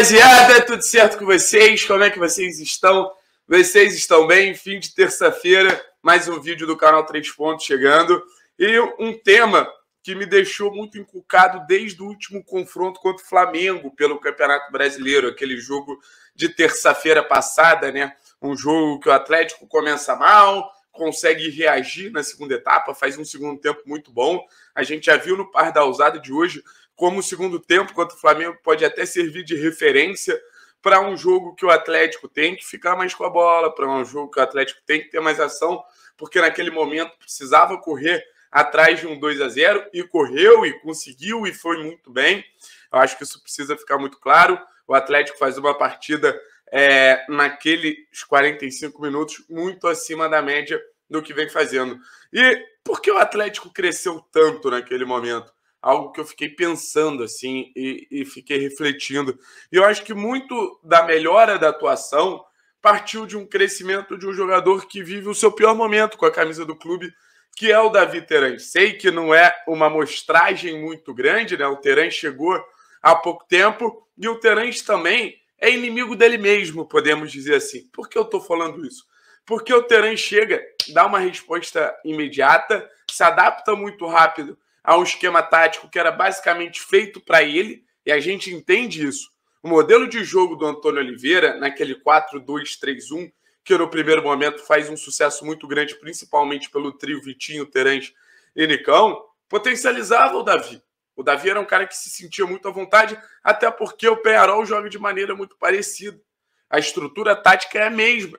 rapaziada, tudo certo com vocês? Como é que vocês estão? Vocês estão bem? Fim de terça-feira, mais um vídeo do canal Três Pontos chegando. E um tema que me deixou muito encucado desde o último confronto contra o Flamengo pelo Campeonato Brasileiro, aquele jogo de terça-feira passada, né? Um jogo que o Atlético começa mal, consegue reagir na segunda etapa, faz um segundo tempo muito bom. A gente já viu no par da ousada de hoje como o segundo tempo contra o Flamengo pode até servir de referência para um jogo que o Atlético tem que ficar mais com a bola, para um jogo que o Atlético tem que ter mais ação, porque naquele momento precisava correr atrás de um 2 a 0 e correu e conseguiu e foi muito bem. Eu acho que isso precisa ficar muito claro. O Atlético faz uma partida é, naqueles 45 minutos muito acima da média do que vem fazendo. E por que o Atlético cresceu tanto naquele momento? algo que eu fiquei pensando assim e, e, fiquei refletindo. E eu acho que muito da melhora da atuação partiu de um crescimento de um jogador que vive o seu pior momento com a camisa do clube, que é o Davi Teran. Sei que não é uma amostragem muito grande, né? O Teran chegou há pouco tempo e o Teran também é inimigo dele mesmo, podemos dizer assim. Por que eu estou falando isso? Porque o Teran chega, dá uma resposta imediata, se adapta muito rápido a um esquema tático que era basicamente feito para ele, e a gente entende isso. O modelo de jogo do Antônio Oliveira, naquele 4-2-3-1, que no primeiro momento faz um sucesso muito grande, principalmente pelo trio Vitinho, Terence e Nicão, potencializava o Davi. O Davi era um cara que se sentia muito à vontade, até porque o Penharol joga de maneira muito parecida. A estrutura tática é a mesma,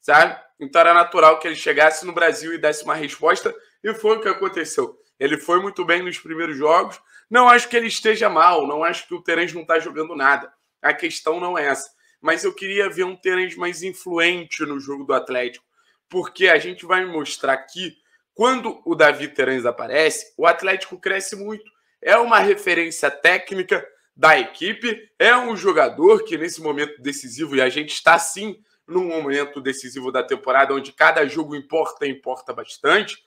sabe? Então era natural que ele chegasse no Brasil e desse uma resposta, e foi o que aconteceu. Ele foi muito bem nos primeiros jogos. Não acho que ele esteja mal, não acho que o Terence não está jogando nada. A questão não é essa. Mas eu queria ver um Terence mais influente no jogo do Atlético, porque a gente vai mostrar que quando o Davi Terence aparece, o Atlético cresce muito. É uma referência técnica da equipe, é um jogador que nesse momento decisivo, e a gente está sim num momento decisivo da temporada, onde cada jogo importa, importa bastante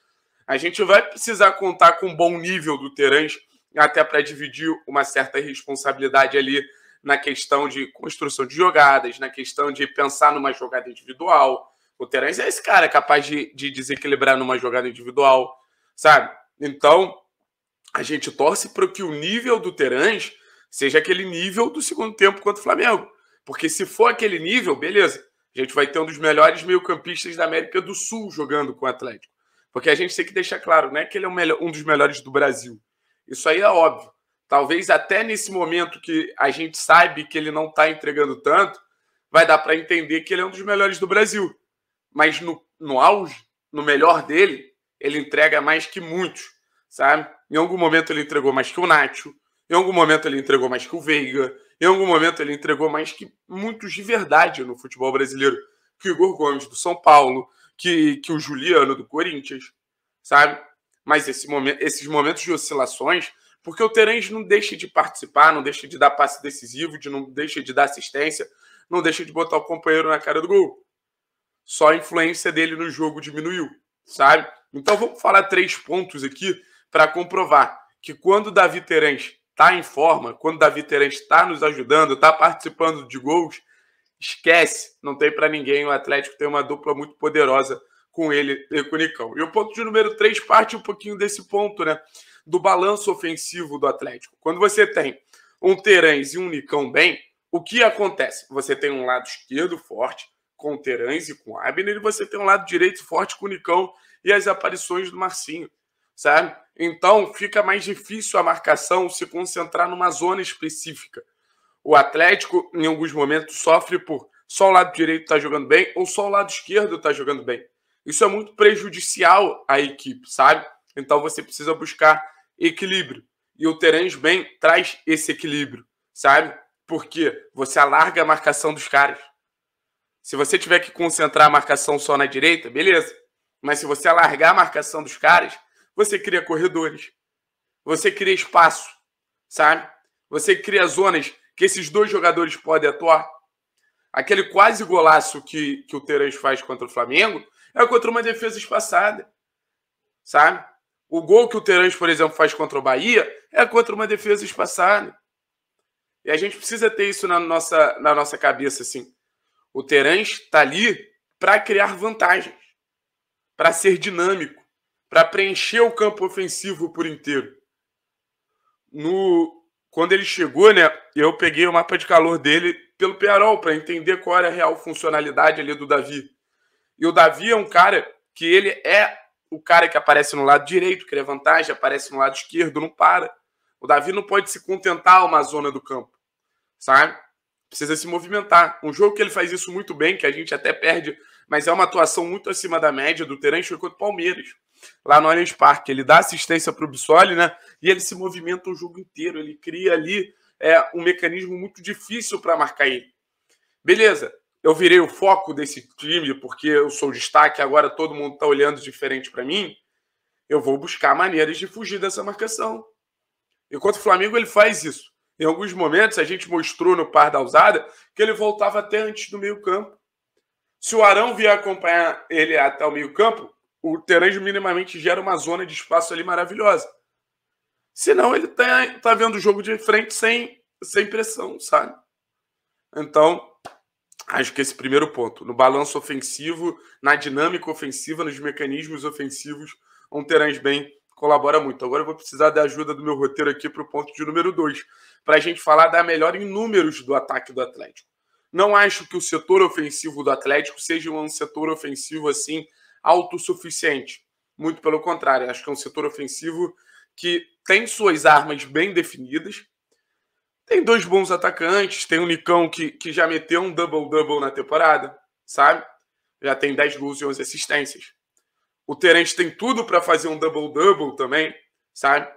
a gente vai precisar contar com um bom nível do Terãs, até para dividir uma certa responsabilidade ali na questão de construção de jogadas, na questão de pensar numa jogada individual. O Terãs é esse cara capaz de, de desequilibrar numa jogada individual, sabe? Então, a gente torce para que o nível do Terãs seja aquele nível do segundo tempo contra o Flamengo. Porque se for aquele nível, beleza, a gente vai ter um dos melhores meio-campistas da América do Sul jogando com o Atlético. Porque a gente tem que deixar claro, não é que ele é um dos melhores do Brasil. Isso aí é óbvio. Talvez até nesse momento que a gente sabe que ele não está entregando tanto, vai dar para entender que ele é um dos melhores do Brasil. Mas no, no auge, no melhor dele, ele entrega mais que muitos, sabe? Em algum momento ele entregou mais que o Nacho, em algum momento ele entregou mais que o Veiga, em algum momento ele entregou mais que muitos de verdade no futebol brasileiro. Que o Igor Gomes do São Paulo, que, que o Juliano do Corinthians, sabe? Mas esse momento, esses momentos de oscilações, porque o Terence não deixa de participar, não deixa de dar passe decisivo, de não deixa de dar assistência, não deixa de botar o companheiro na cara do gol. Só a influência dele no jogo diminuiu, sabe? Então vamos falar três pontos aqui para comprovar que quando o Davi Terence está em forma, quando o Davi Terence está nos ajudando, está participando de gols, Esquece, não tem para ninguém. O Atlético tem uma dupla muito poderosa com ele e com o Nicão. E o ponto de número 3 parte um pouquinho desse ponto, né? Do balanço ofensivo do Atlético. Quando você tem um Terãs e um Nicão bem, o que acontece? Você tem um lado esquerdo forte com o Terãs e com o Abner, e você tem um lado direito forte com o Nicão e as aparições do Marcinho, sabe? Então fica mais difícil a marcação se concentrar numa zona específica. O Atlético, em alguns momentos, sofre por só o lado direito tá jogando bem ou só o lado esquerdo tá jogando bem. Isso é muito prejudicial à equipe, sabe? Então você precisa buscar equilíbrio. E o Terence bem traz esse equilíbrio, sabe? Porque você alarga a marcação dos caras. Se você tiver que concentrar a marcação só na direita, beleza. Mas se você alargar a marcação dos caras, você cria corredores. Você cria espaço, sabe? Você cria zonas que esses dois jogadores podem atuar. Aquele quase golaço que, que o Terãs faz contra o Flamengo é contra uma defesa espaçada, sabe? O gol que o Terãs, por exemplo, faz contra o Bahia é contra uma defesa espaçada. E a gente precisa ter isso na nossa, na nossa cabeça, assim. O Terãs está ali para criar vantagens, para ser dinâmico, para preencher o campo ofensivo por inteiro. No, quando ele chegou, né, eu peguei o mapa de calor dele pelo Perol para entender qual era a real funcionalidade ali do Davi. E o Davi é um cara que ele é o cara que aparece no lado direito, cria é vantagem, aparece no lado esquerdo, não para. O Davi não pode se contentar a uma zona do campo, sabe? Precisa se movimentar. Um jogo que ele faz isso muito bem, que a gente até perde, mas é uma atuação muito acima da média do Terence contra o Palmeiras lá no Allianz Parque. Ele dá assistência para o Bissoli, né? E ele se movimenta o jogo inteiro. Ele cria ali é, um mecanismo muito difícil para marcar ele. Beleza, eu virei o foco desse time porque eu sou destaque, agora todo mundo está olhando diferente para mim. Eu vou buscar maneiras de fugir dessa marcação. Enquanto o Flamengo ele faz isso. Em alguns momentos, a gente mostrou no par da usada que ele voltava até antes do meio-campo. Se o Arão vier acompanhar ele até o meio-campo, o Terãs minimamente gera uma zona de espaço ali maravilhosa. Senão ele tá, tá vendo o jogo de frente sem, sem pressão, sabe? Então, acho que esse primeiro ponto, no balanço ofensivo, na dinâmica ofensiva, nos mecanismos ofensivos, um Terãs bem colabora muito. Agora eu vou precisar da ajuda do meu roteiro aqui para o ponto de número 2, para a gente falar da melhor em números do ataque do Atlético. Não acho que o setor ofensivo do Atlético seja um setor ofensivo assim autossuficiente. Muito pelo contrário, acho que é um setor ofensivo que tem suas armas bem definidas, tem dois bons atacantes, tem o Nicão que, que já meteu um double-double na temporada, sabe? Já tem 10 gols e 11 assistências. O Terence tem tudo para fazer um double-double também, sabe?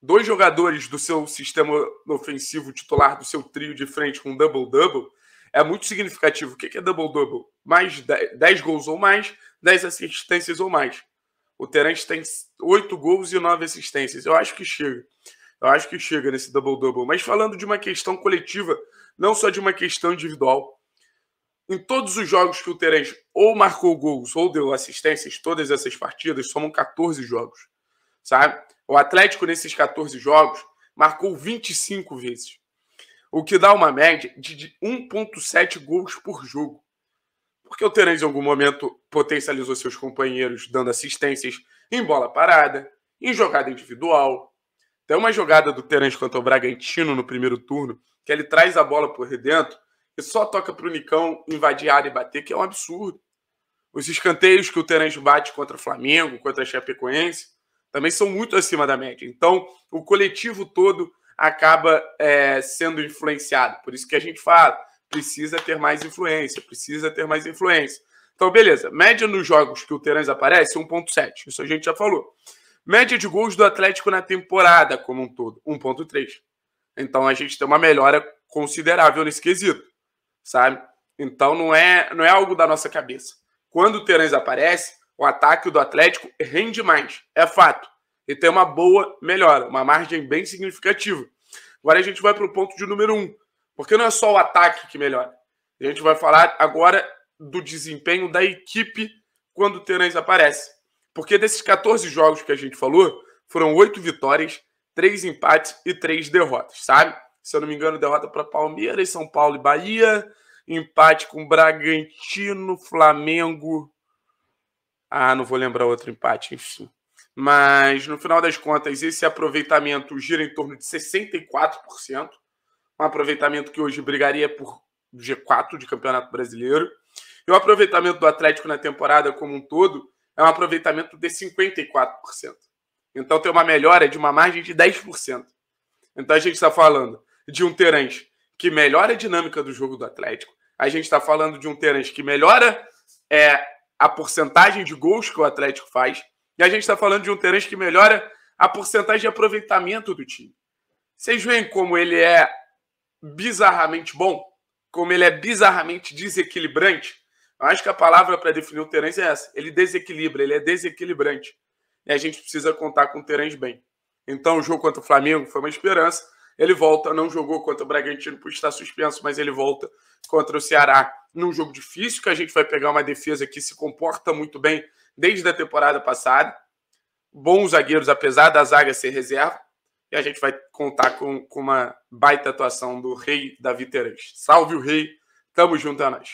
Dois jogadores do seu sistema ofensivo titular, do seu trio de frente com double-double, é muito significativo. O que é double-double? Mais 10 gols ou mais 10 assistências ou mais. O Terence tem 8 gols e 9 assistências. Eu acho que chega. Eu acho que chega nesse double-double. Mas falando de uma questão coletiva, não só de uma questão individual. Em todos os jogos que o Terence ou marcou gols ou deu assistências, todas essas partidas somam 14 jogos. Sabe? O Atlético, nesses 14 jogos, marcou 25 vezes. O que dá uma média de 1,7 gols por jogo porque o Terence em algum momento potencializou seus companheiros dando assistências em bola parada, em jogada individual. Tem uma jogada do Terence contra o Bragantino no primeiro turno, que ele traz a bola por dentro e só toca para o Nicão invadir a área e bater, que é um absurdo. Os escanteios que o Terence bate contra o Flamengo, contra a Chapecoense, também são muito acima da média. Então, o coletivo todo acaba é, sendo influenciado. Por isso que a gente fala, precisa ter mais influência, precisa ter mais influência. Então, beleza. Média nos jogos que o Terãs aparece, 1.7. Isso a gente já falou. Média de gols do Atlético na temporada como um todo, 1.3. Então, a gente tem uma melhora considerável nesse quesito, sabe? Então, não é, não é algo da nossa cabeça. Quando o Terãs aparece, o ataque do Atlético rende mais. É fato. E tem uma boa melhora, uma margem bem significativa. Agora a gente vai para o ponto de número 1. Um porque não é só o ataque que melhora. A gente vai falar agora do desempenho da equipe quando o Terãs aparece. Porque desses 14 jogos que a gente falou, foram 8 vitórias, 3 empates e 3 derrotas, sabe? Se eu não me engano, derrota para Palmeiras, São Paulo e Bahia, empate com Bragantino, Flamengo. Ah, não vou lembrar outro empate, enfim. Mas no final das contas, esse aproveitamento gira em torno de 64%, um aproveitamento que hoje brigaria por G4 de Campeonato Brasileiro. E o aproveitamento do Atlético na temporada como um todo é um aproveitamento de 54%. Então tem uma melhora de uma margem de 10%. Então a gente está falando de um Terence que melhora a dinâmica do jogo do Atlético. A gente está falando de um Terence que melhora é, a porcentagem de gols que o Atlético faz. E a gente está falando de um Terence que melhora a porcentagem de aproveitamento do time. Vocês veem como ele é bizarramente bom, como ele é bizarramente desequilibrante. Acho que a palavra para definir o Terence é essa. Ele desequilibra, ele é desequilibrante. E a gente precisa contar com o Terence bem. Então, o jogo contra o Flamengo foi uma esperança. Ele volta, não jogou contra o Bragantino por estar suspenso, mas ele volta contra o Ceará num jogo difícil, que a gente vai pegar uma defesa que se comporta muito bem desde a temporada passada. Bons zagueiros, apesar da zaga ser reserva. E a gente vai contar com, com uma baita atuação do Rei Davi Terãs. Salve o Rei! Tamo junto, é nóis!